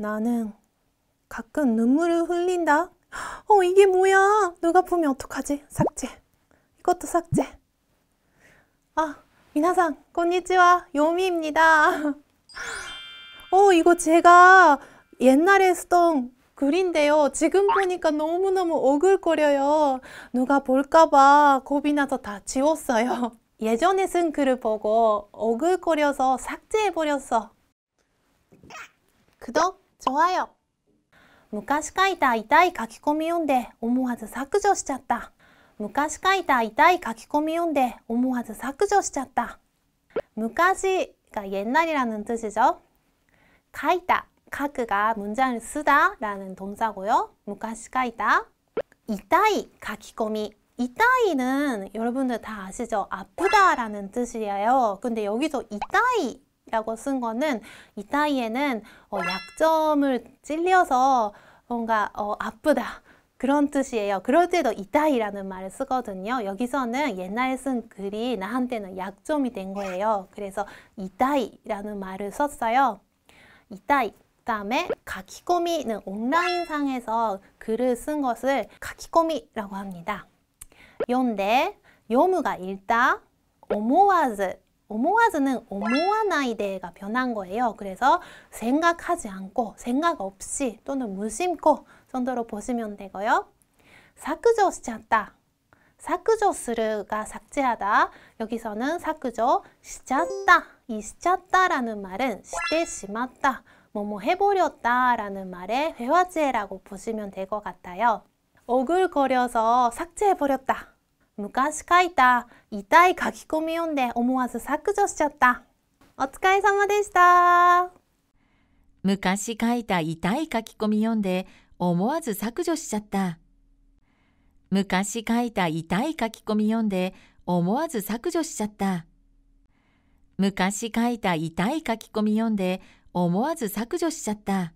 나는 가끔 눈물을 흘린다. 어, 이게 뭐야? 누가 보면 어떡하지? 삭제. 이것도 삭제. 아, 미나상, 꼬니치와 요미입니다. 어, 이거 제가 옛날에 쓰던 글인데요. 지금 보니까 너무너무 오글거려요. 누가 볼까봐 겁이 나서 다 지웠어요. 예전에 쓴 글을 보고 오글거려서 삭제해버렸어. 구독! 좋아요. 昔書いた痛い書き込み読んで思わず削除しちゃった。昔書いた痛い書き込み読んで思わず削除しちゃった。昔가 옛날이라는 뜻이죠. 書いた, 書く가 문장을 쓰다 라는 동사고요. 昔書いた,痛い書き込み. 痛い는 여러분들 다 아시죠? 아프다 라는 뜻이에요. 근데 여기서 이따이 라고 쓴 거는 이 따위에는 어, 약점을 찔려서 뭔가 어, 아프다 그런 뜻이에요. 그럴 때도 이따이라는 말을 쓰거든요. 여기서는 옛날에 쓴 글이 나한테는 약점이 된 거예요. 그래서 이따이라는 말을 썼어요. 이따이 다음에 가키꼬미는 온라인상에서 글을 쓴 것을 가키꼬미라고 합니다. 연데 요무가 읽다 오모와즈 思わず는思わない데가 변한 거예요. 그래서 생각하지 않고, 생각 없이 또는 무심코 정도로 보시면 되고요. 삭조 시쳤다. 삭조する가 삭제하다. 여기서는 삭조 시쳤다. 이 시쳤다라는 말은 시대 심았다. 뭐뭐 해버렸다 라는 말의 회화제라고 보시면 될 것 같아요. 오글거려서 삭제해버렸다 昔書いた痛い書き込み読んで思わず削除しちゃった。お疲れ様でした。昔書いた痛い書き込み読んで思わず削除しちゃった。昔書いた痛い書き込み読んで思わず削除しちゃった。昔書いた痛い書き込み読んで思わず削除しちゃった。